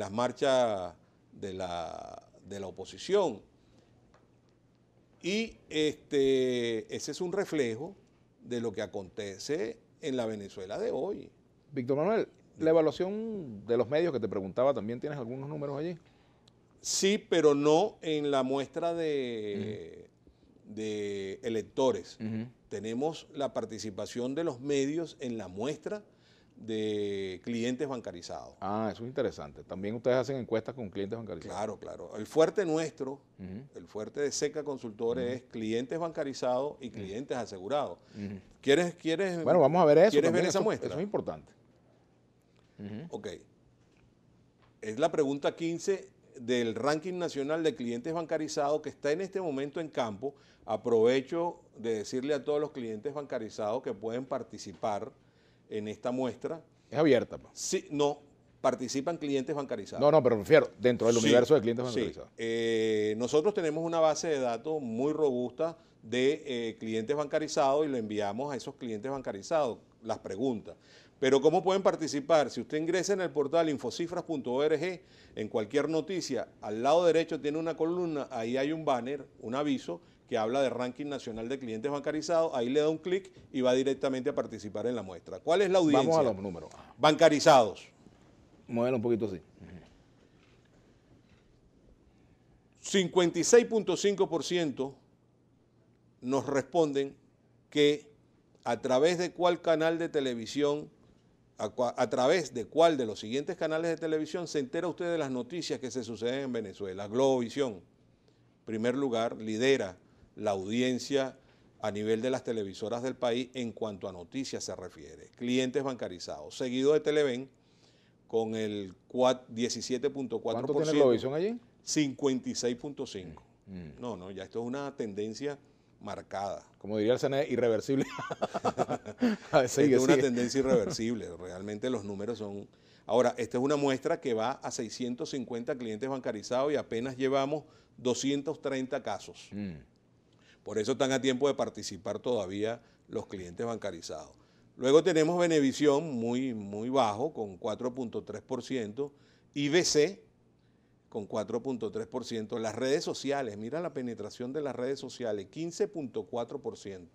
las marchas de la, oposición. Y este, ese es un reflejo de lo que acontece en la Venezuela de hoy. Víctor Manuel, la evaluación de los medios que te preguntaba, ¿también tienes algunos números allí? Sí, pero no en la muestra de, de electores. Tenemos la participación de los medios en la muestra de clientes bancarizados. Ah, eso es interesante. También ustedes hacen encuestas con clientes bancarizados. Claro, claro. El fuerte nuestro, el fuerte de Seca Consultores es clientes bancarizados y clientes asegurados. ¿Quieres, ¿Quieres, Bueno, vamos a ver eso. ¿Quieres ver esa muestra? Eso es importante. Ok. Es la pregunta 15 del ranking nacional de clientes bancarizados que está en este momento en campo. Aprovecho de decirle a todos los clientes bancarizados que pueden participar en esta muestra. Es abierta. Pues. Sí, no, participan clientes bancarizados. No, no, pero prefiero, refiero dentro del universo de clientes bancarizados. Sí. Eh, nosotros tenemos una base de datos muy robusta de eh, clientes bancarizados y lo enviamos a esos clientes bancarizados las preguntas. Pero ¿cómo pueden participar? Si usted ingresa en el portal infocifras.org, en cualquier noticia, al lado derecho tiene una columna, ahí hay un banner, un aviso que habla de ranking nacional de clientes bancarizados, ahí le da un clic y va directamente a participar en la muestra. ¿Cuál es la audiencia? Vamos a los números. Bancarizados. Muévelo un poquito así. 56.5% nos responden que a través de cuál canal de televisión, a, través de cuál de los siguientes canales de televisión se entera usted de las noticias que se suceden en Venezuela. Globovisión, primer lugar, lidera la audiencia a nivel de las televisoras del país en cuanto a noticias se refiere. Clientes bancarizados, seguido de Televen con el 17.4%. ¿Cuánto tiene Globovisión allí? 56.5. Mm, mm. No, no, ya esto es una tendencia marcada. Como diría el CNE, irreversible. es una tendencia irreversible. Realmente los números son... Ahora, esta es una muestra que va a 650 clientes bancarizados y apenas llevamos 230 casos. Mm. Por eso están a tiempo de participar todavía los clientes bancarizados. Luego tenemos Benevisión muy, muy bajo, con 4.3%, IBC con 4.3%. Las redes sociales, mira la penetración de las redes sociales, 15.4%.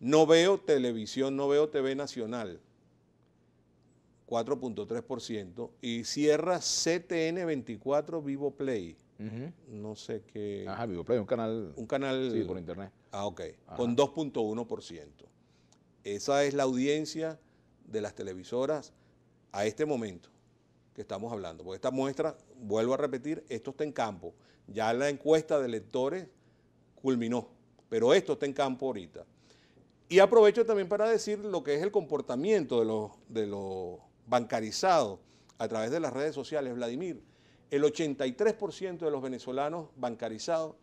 No veo televisión, no veo TV nacional, 4.3%. Y cierra CTN 24 Vivo Play. No sé qué. Ajá, Vivo Play, un canal. Un canal. Sí, por internet. Ah, ok. Con 2.1%. Esa es la audiencia de las televisoras a este momento que estamos hablando. Porque esta muestra, vuelvo a repetir, esto está en campo. Ya la encuesta de lectores culminó, pero esto está en campo ahorita. Y aprovecho también para decir lo que es el comportamiento de los, de los bancarizados a través de las redes sociales, Vladimir. El 83% de los venezolanos bancarizados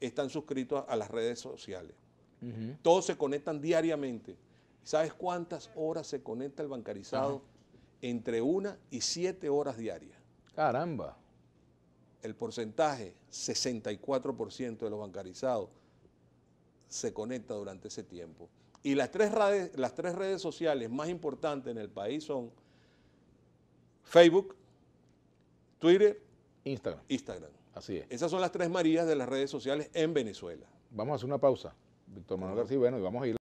están suscritos a las redes sociales. Todos se conectan diariamente. ¿Sabes cuántas horas se conecta el bancarizado? entre una y siete horas diarias. Caramba. El porcentaje, 64% de los bancarizados se conecta durante ese tiempo. Y las tres, redes, las tres redes sociales más importantes en el país son Facebook, Twitter, Instagram. Instagram. Así es. Esas son las tres Marías de las redes sociales en Venezuela. Vamos a hacer una pausa, Víctor Manuel García, bueno, y vamos a